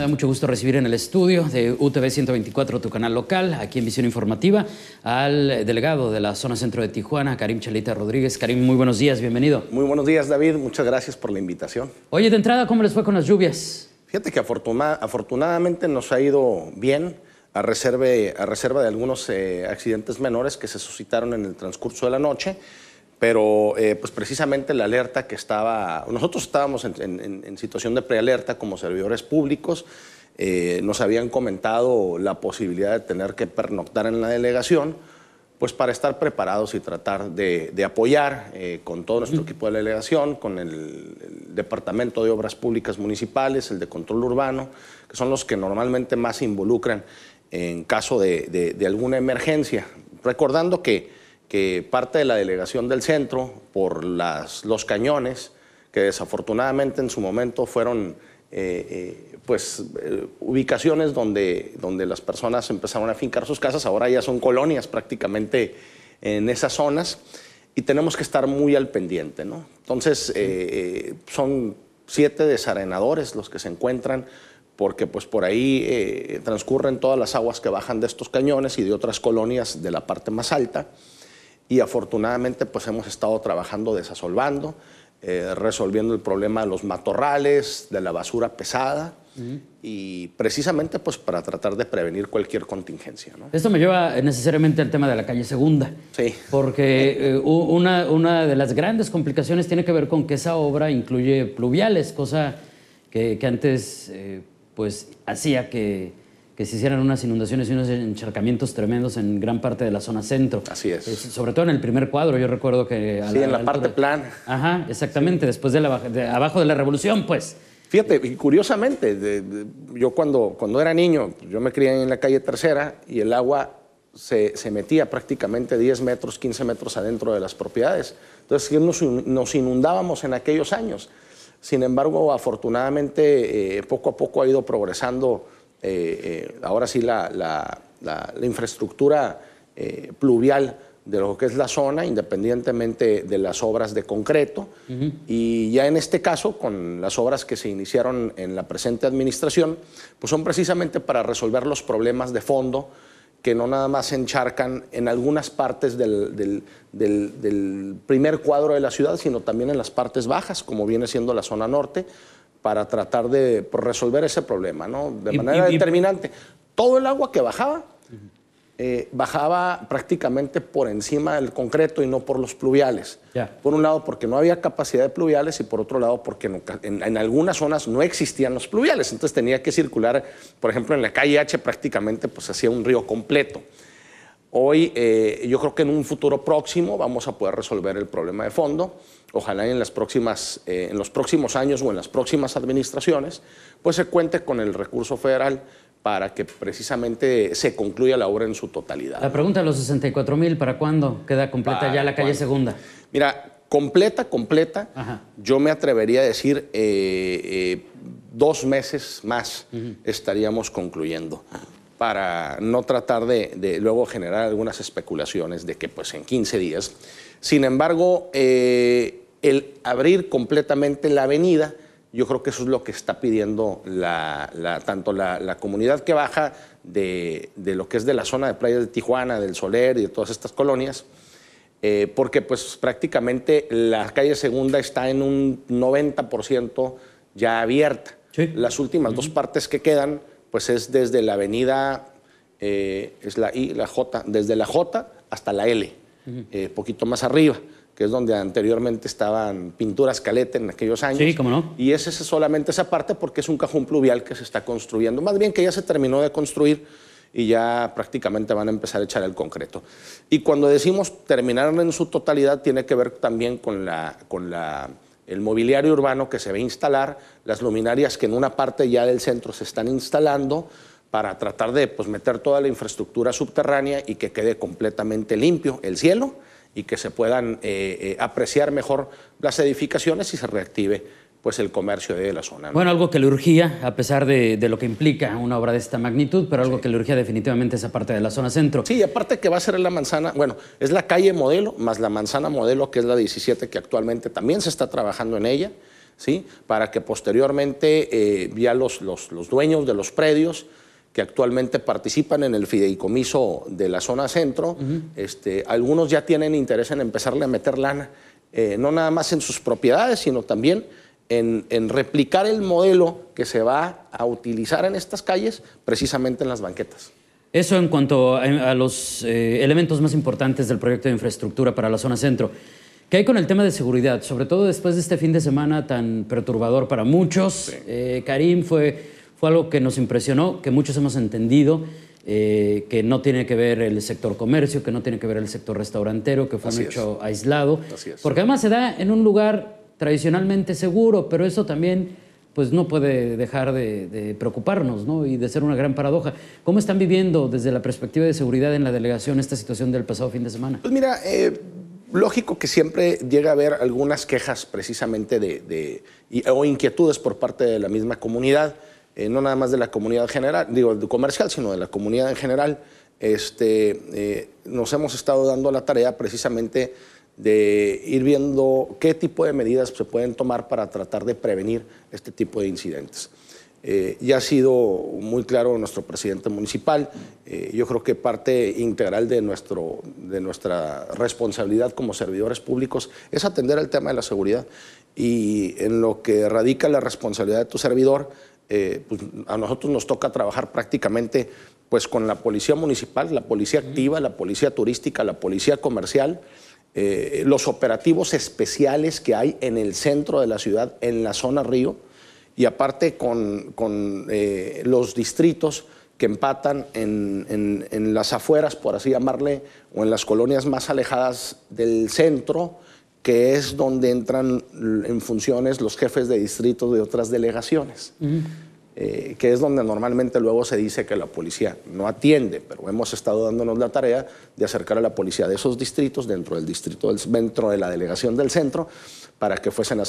Me da mucho gusto recibir en el estudio de UTV 124, tu canal local, aquí en Visión Informativa, al delegado de la zona centro de Tijuana, Karim Chalita Rodríguez. Karim, muy buenos días, bienvenido. Muy buenos días, David. Muchas gracias por la invitación. Oye, de entrada, ¿cómo les fue con las lluvias? Fíjate que afortunadamente nos ha ido bien. A, a reserva de algunos eh, accidentes menores que se suscitaron en el transcurso de la noche pero eh, pues precisamente la alerta que estaba, nosotros estábamos en, situación de prealerta como servidores públicos, eh, nos habían comentado la posibilidad de tener que pernoctar en la delegación, pues para estar preparados y tratar de, apoyar eh, con todo nuestro equipo de la delegación, con el, Departamento de Obras Públicas Municipales, el de Control Urbano, que son los que normalmente más se involucran en caso de alguna emergencia. Recordando que que parte de la delegación del centro, por los cañones, que desafortunadamente en su momento fueron eh, eh, pues, eh, ubicaciones donde, las personas empezaron a fincar sus casas, ahora ya son colonias prácticamente en esas zonas y tenemos que estar muy al pendiente. Entonces, son siete desarenadores los que se encuentran porque pues, por ahí transcurren todas las aguas que bajan de estos cañones y de otras colonias de la parte más alta y afortunadamente pues hemos estado trabajando desasolvando, eh, resolviendo el problema de los matorrales, de la basura pesada y precisamente pues para tratar de prevenir cualquier contingencia. Esto me lleva necesariamente al tema de la calle segunda. Sí. Porque eh, una, una de las grandes complicaciones tiene que ver con que esa obra incluye pluviales, cosa que, antes eh, pues hacía que que se hicieran unas inundaciones y unos encharcamientos tremendos en gran parte de la zona centro. Así es. sobre todo en el primer cuadro, yo recuerdo que... sí, en la parte plan. plana. Ajá, exactamente, después de, la, abajo de la revolución, pues. Fíjate, y curiosamente, yo cuando, cuando era niño, yo me crié en la calle Tercera y el agua se, metía prácticamente 10 metros, 15 metros adentro de las propiedades. Entonces nos, inundábamos en aquellos años. Sin embargo, afortunadamente, eh, poco a poco ha ido progresando eh, eh, ahora sí la, infraestructura eh, pluvial de lo que es la zona, independientemente de las obras de concreto. Y ya en este caso, con las obras que se iniciaron en la presente administración, pues son precisamente para resolver los problemas de fondo que no nada más se encharcan en algunas partes del, del primer cuadro de la ciudad, sino también en las partes bajas, como viene siendo la zona norte, para tratar de resolver ese problema, ¿no? De manera determinante. Todo el agua que bajaba, eh, bajaba prácticamente por encima del concreto y no por los pluviales. Por un lado, porque no había capacidad de pluviales y por otro lado, porque en, en, algunas zonas no existían los pluviales. Entonces tenía que circular, por ejemplo, en la calle H prácticamente pues hacía un río completo. Hoy eh, yo creo que en un futuro próximo vamos a poder resolver el problema de fondo. Ojalá en, las próximas, eh, en los próximos años o en las próximas administraciones, pues se cuente con el recurso federal para que precisamente se concluya la obra en su totalidad. La pregunta de los 64 mil, ¿para cuándo queda completa ya la calle segunda? Mira, completa, completa, yo me atrevería a decir eh, dos meses más estaríamos concluyendo para no tratar de, luego generar algunas especulaciones de que pues en 15 días. Sin embargo, eh, el abrir completamente la avenida, yo creo que eso es lo que está pidiendo tanto la, comunidad que baja de, lo que es de la zona de playas de Tijuana, del Soler y de todas estas colonias, eh, porque pues prácticamente la calle segunda está en un 90% ya abierta. Las últimas dos partes que quedan pues es desde la avenida, eh, es la I, la J, desde la J hasta la L, eh, poquito más arriba, que es donde anteriormente estaban pinturas calete en aquellos años. Sí, cómo no. Y es solamente esa parte porque es un cajón pluvial que se está construyendo, más bien que ya se terminó de construir y ya prácticamente van a empezar a echar el concreto. Y cuando decimos terminaron en su totalidad, tiene que ver también con la... Con la el mobiliario urbano que se va a instalar, las luminarias que en una parte ya del centro se están instalando para tratar de pues, meter toda la infraestructura subterránea y que quede completamente limpio el cielo y que se puedan eh, eh, apreciar mejor las edificaciones y se reactive pues el comercio de la zona. Bueno, algo que le urgía, a pesar de, lo que implica una obra de esta magnitud, pero algo que le urgía definitivamente esa parte de la zona centro. Sí, aparte que va a ser la manzana, bueno, es la calle modelo más la manzana modelo, que es la 17, que actualmente también se está trabajando en ella, ¿sí? Para que posteriormente eh, ya los, los, dueños de los predios que actualmente participan en el fideicomiso de la zona centro, este, algunos ya tienen interés en empezarle a meter lana, eh, no nada más en sus propiedades, sino también en, replicar el modelo que se va a utilizar en estas calles, precisamente en las banquetas. Eso en cuanto a, los eh, elementos más importantes del proyecto de infraestructura para la zona centro. ¿Qué hay con el tema de seguridad? Sobre todo después de este fin de semana tan perturbador para muchos. Eh, Karim fue, fue algo que nos impresionó, que muchos hemos entendido. Eh, que no tiene que ver el sector comercio, que no tiene que ver el sector restaurantero, que fue mucho aislado. Porque además se da en un lugar tradicionalmente seguro, pero eso también pues no puede dejar de, preocuparnos ¿no? y de ser una gran paradoja. ¿Cómo están viviendo desde la perspectiva de seguridad en la delegación esta situación del pasado fin de semana? Pues mira, eh, lógico que siempre llega a haber algunas quejas precisamente de, o inquietudes por parte de la misma comunidad, eh, no nada más de la comunidad general, digo, comercial, sino de la comunidad en general. Este, eh, nos hemos estado dando la tarea precisamente de ir viendo qué tipo de medidas se pueden tomar para tratar de prevenir este tipo de incidentes. Eh, ya ha sido muy claro nuestro presidente municipal. Eh, yo creo que parte integral de, nuestro, de nuestra responsabilidad como servidores públicos es atender al tema de la seguridad. Y en lo que radica la responsabilidad de tu servidor, eh, pues, a nosotros nos toca trabajar prácticamente pues, con la policía municipal, la policía activa, la policía turística, la policía comercial. Eh, los operativos especiales que hay en el centro de la ciudad, en la zona río, y aparte con, con eh, los distritos que empatan en, en, las afueras, por así llamarle, o en las colonias más alejadas del centro, que es donde entran en funciones los jefes de distrito de otras delegaciones. Eh, que es donde normalmente luego se dice que la policía no atiende, pero hemos estado dándonos la tarea de acercar a la policía de esos distritos dentro del distrito, dentro de la delegación del centro, para que fuesen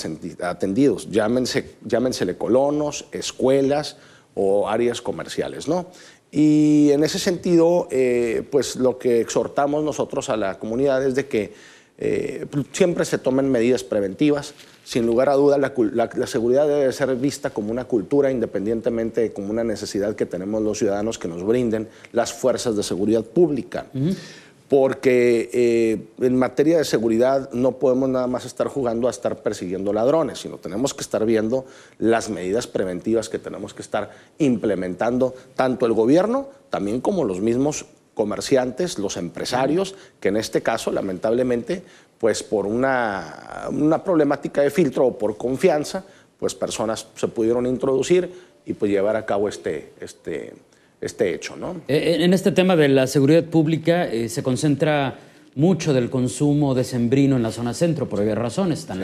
atendidos. Llámense, llámensele colonos, escuelas o áreas comerciales, ¿no? Y en ese sentido, eh, pues lo que exhortamos nosotros a la comunidad es de que eh, siempre se tomen medidas preventivas. Sin lugar a dudas, la, seguridad debe ser vista como una cultura, independientemente de como una necesidad que tenemos los ciudadanos que nos brinden las fuerzas de seguridad pública. Porque eh, en materia de seguridad no podemos nada más estar jugando a estar persiguiendo ladrones, sino tenemos que estar viendo las medidas preventivas que tenemos que estar implementando tanto el gobierno, también como los mismos comerciantes, los empresarios, que en este caso, lamentablemente, pues por una, una problemática de filtro o por confianza, pues personas se pudieron introducir y pues llevar a cabo este, este, este hecho. ¿no? Eh, eh, en este tema de la seguridad pública eh, se concentra mucho del consumo de sembrino en la zona centro, por varias razones. Están,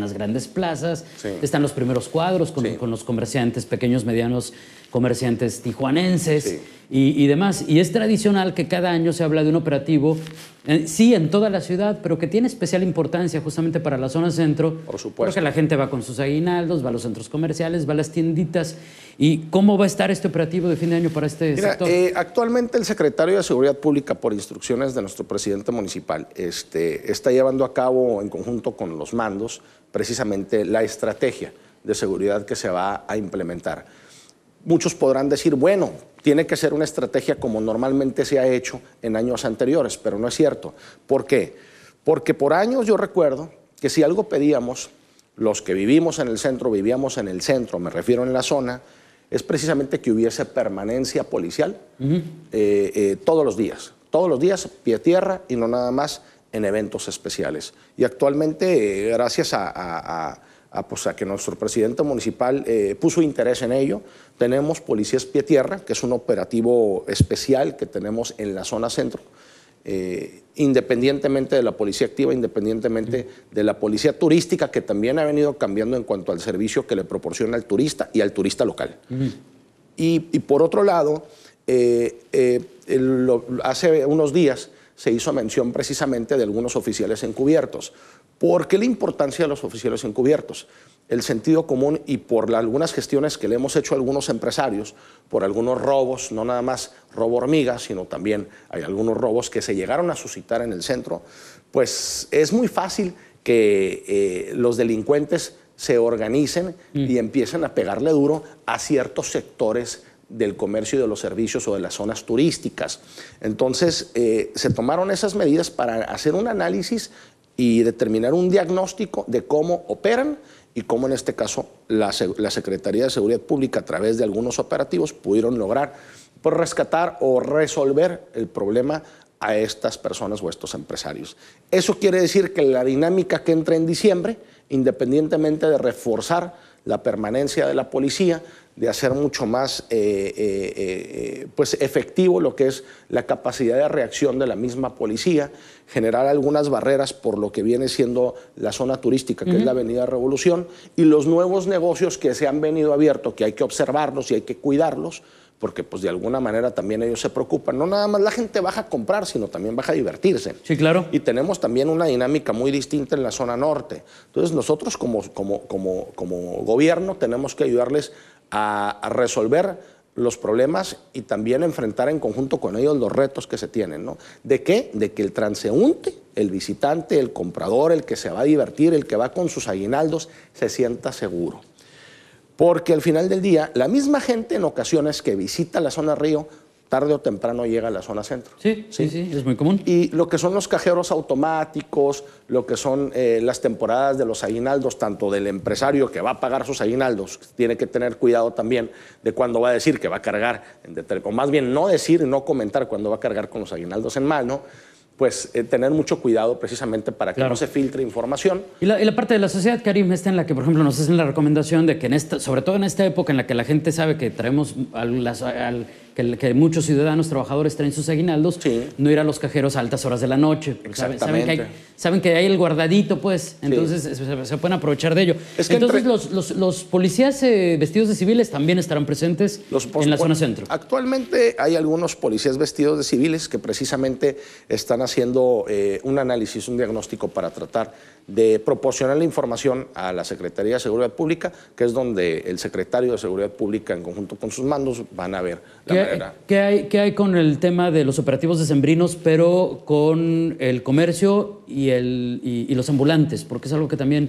las, grandes plazas, están los primeros cuadros con, con los comerciantes pequeños, medianos comerciantes tijuanenses y, demás. Y es tradicional que cada año se habla de un operativo, eh, sí, en toda la ciudad, pero que tiene especial importancia justamente para la zona centro. Por supuesto. Porque la gente va con sus aguinaldos, va a los centros comerciales, va a las tienditas. ¿Y cómo va a estar este operativo de fin de año para este sector? Eh, actualmente el secretario de Seguridad Pública, por instrucciones de nuestro presidente municipal, este, está llevando a cabo en conjunto con los mandos precisamente la estrategia de seguridad que se va a implementar. Muchos podrán decir, bueno, tiene que ser una estrategia como normalmente se ha hecho en años anteriores, pero no es cierto. ¿Por qué? Porque por años yo recuerdo que si algo pedíamos, los que vivimos en el centro, vivíamos en el centro, me refiero en la zona, es precisamente que hubiese permanencia policial eh, eh, todos los días, todos los días, pie tierra y no nada más en eventos especiales. Y actualmente, eh, gracias a Ah, pues, a, que nuestro presidente municipal eh, puso interés en ello. Tenemos Policías Pie Tierra, que es un operativo especial que tenemos en la zona centro. Eh, independientemente de la policía activa, independientemente de la policía turística, que también ha venido cambiando en cuanto al servicio que le proporciona al turista y al turista local. y, por otro lado, eh, hace unos días se hizo mención precisamente de algunos oficiales encubiertos. ¿Por qué la importancia de los oficiales encubiertos? El sentido común y por algunas gestiones que le hemos hecho a algunos empresarios, por algunos robos, no nada más robo hormiga, sino también hay algunos robos que se llegaron a suscitar en el centro, pues es muy fácil que eh, los delincuentes se organicen mm. y empiecen a pegarle duro a ciertos sectores del comercio y de los servicios o de las zonas turísticas. Entonces, eh, se tomaron esas medidas para hacer un análisis y determinar un diagnóstico de cómo operan y cómo en este caso la, Secretaría de Seguridad Pública a través de algunos operativos pudieron lograr por pues, rescatar o resolver el problema a estas personas o a estos empresarios. Eso quiere decir que la dinámica que entra en diciembre independientemente de reforzar la permanencia de la policía, de hacer mucho más eh, eh, eh, pues efectivo lo que es la capacidad de reacción de la misma policía, generar algunas barreras por lo que viene siendo la zona turística, que es la Avenida Revolución, y los nuevos negocios que se han venido abiertos, que hay que observarlos y hay que cuidarlos, porque pues de alguna manera también ellos se preocupan. No nada más la gente baja a comprar, sino también baja a divertirse. Sí, claro. Y tenemos también una dinámica muy distinta en la zona norte. Entonces nosotros como, como, como, como gobierno tenemos que ayudarles a, resolver los problemas y también enfrentar en conjunto con ellos los retos que se tienen. ¿no? ¿De qué? De que el transeúnte, el visitante, el comprador, el que se va a divertir, el que va con sus aguinaldos, se sienta seguro. Porque al final del día, la misma gente en ocasiones que visita la zona río, tarde o temprano llega a la zona centro. Sí, sí, sí, es muy común. Y lo que son los cajeros automáticos, lo que son eh, las temporadas de los aguinaldos, tanto del empresario que va a pagar sus aguinaldos, tiene que tener cuidado también de cuándo va a decir que va a cargar, o más bien no decir, no comentar cuándo va a cargar con los aguinaldos en mano. ¿no? pues eh, tener mucho cuidado precisamente para que no se filtre información. Y la, parte de la sociedad, Karim, está en la que, por ejemplo, nos hacen la recomendación de que, en sobre todo en esta época en la que la gente sabe que traemos al que, muchos ciudadanos trabajadores traen sus aguinaldos, no ir a los cajeros a altas horas de la noche. Saben, saben, que hay, el guardadito, pues. Entonces se, pueden aprovechar de ello. Entonces los, policías eh, vestidos de civiles también estarán presentes en la zona centro. Actualmente hay algunos policías vestidos de civiles que precisamente están haciendo eh, un análisis, un diagnóstico para tratar de proporcionar la información a la Secretaría de Seguridad Pública, que es donde el secretario de Seguridad Pública en conjunto con sus mandos van a ver la ¿Qué hay, ¿Qué hay con el tema de los operativos decembrinos, pero con el comercio y, el, los ambulantes? Porque es algo que también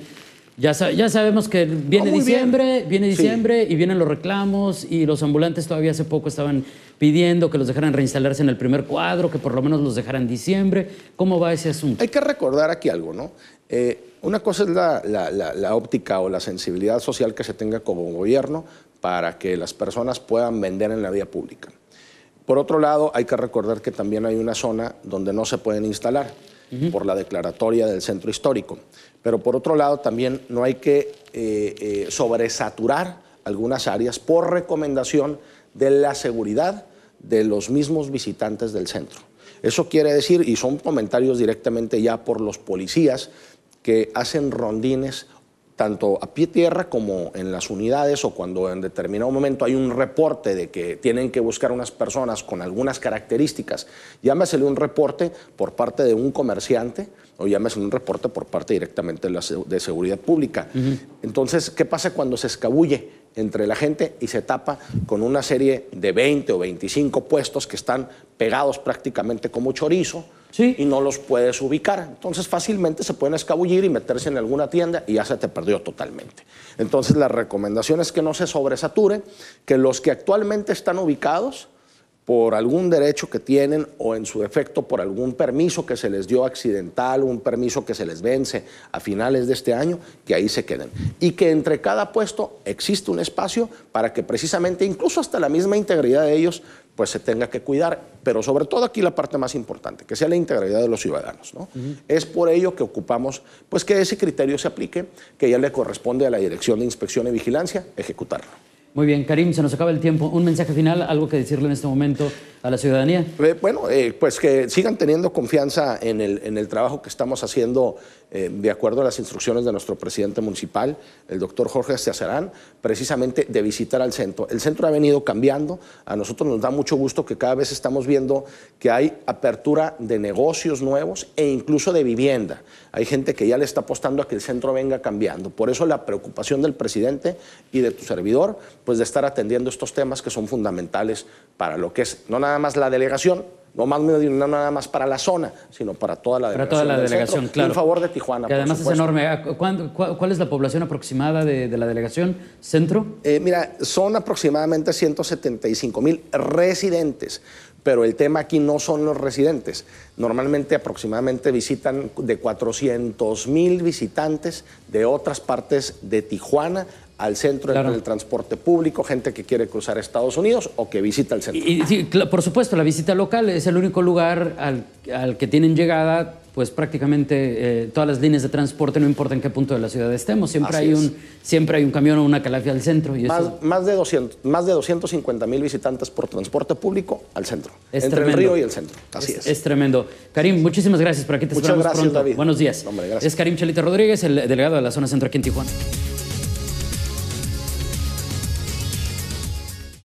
ya, ya, sabemos que viene ah, diciembre, viene diciembre y vienen los reclamos y los ambulantes todavía hace poco estaban pidiendo que los dejaran reinstalarse en el primer cuadro, que por lo menos los dejaran diciembre. ¿Cómo va ese asunto? Hay que recordar aquí algo, ¿no? Eh, una cosa es la, óptica o la sensibilidad social que se tenga como gobierno, para que las personas puedan vender en la vía pública. Por otro lado, hay que recordar que también hay una zona donde no se pueden instalar por la declaratoria del centro histórico. Pero por otro lado, también no hay que eh, eh, sobresaturar algunas áreas por recomendación de la seguridad de los mismos visitantes del centro. Eso quiere decir, y son comentarios directamente ya por los policías que hacen rondines tanto a pie tierra como en las unidades o cuando en determinado momento hay un reporte de que tienen que buscar unas personas con algunas características, llámesele un reporte por parte de un comerciante o llámesele un reporte por parte directamente de, seguridad pública. Entonces, ¿qué pasa cuando se escabulle? entre la gente y se tapa con una serie de 20 o 25 puestos que están pegados prácticamente como chorizo y no los puedes ubicar. Entonces fácilmente se pueden escabullir y meterse en alguna tienda y ya se te perdió totalmente. Entonces la recomendación es que no se sobresature, que los que actualmente están ubicados por algún derecho que tienen o en su efecto por algún permiso que se les dio accidental, un permiso que se les vence a finales de este año, que ahí se queden. Y que entre cada puesto existe un espacio para que precisamente incluso hasta la misma integridad de ellos pues se tenga que cuidar, pero sobre todo aquí la parte más importante, que sea la integridad de los ciudadanos. Es por ello que ocupamos pues que ese criterio se aplique, que ya le corresponde a la Dirección de Inspección y Vigilancia ejecutarlo. Muy bien, Karim, se nos acaba el tiempo. ¿Un mensaje final, algo que decirle en este momento a la ciudadanía? Eh, bueno, eh, pues que sigan teniendo confianza en el, trabajo que estamos haciendo eh, de acuerdo a las instrucciones de nuestro presidente municipal, el doctor Jorge Esteazarán, precisamente de visitar al centro. El centro ha venido cambiando, a nosotros nos da mucho gusto que cada vez estamos viendo que hay apertura de negocios nuevos e incluso de vivienda. Hay gente que ya le está apostando a que el centro venga cambiando. Por eso la preocupación del presidente y de tu servidor pues de estar atendiendo estos temas que son fundamentales para lo que es no nada más la delegación, no, más, no nada más para la zona, sino para toda la delegación. Para toda la delegación, claro. En favor de Tijuana. Que además es enorme. Ah, ¿Cuál, es la población aproximada de, la delegación centro? Eh, mira, son aproximadamente 175 mil residentes. Pero el tema aquí no son los residentes. Normalmente aproximadamente visitan de 400 mil visitantes de otras partes de Tijuana al centro en el transporte público, gente que quiere cruzar Estados Unidos o que visita el centro. por supuesto, la visita local es el único lugar al, que tienen llegada pues prácticamente eh, todas las líneas de transporte, no importa en qué punto de la ciudad estemos, siempre, hay un, siempre hay un camión o una calafia al centro. más, de 200, más de 250 mil visitantes por transporte público al centro, entre el río y el centro. Así es. Es, tremendo. Karim, muchísimas gracias por aquí. Te esperamos Buenos días. es Karim Chalita Rodríguez, el delegado de la zona centro aquí en Tijuana.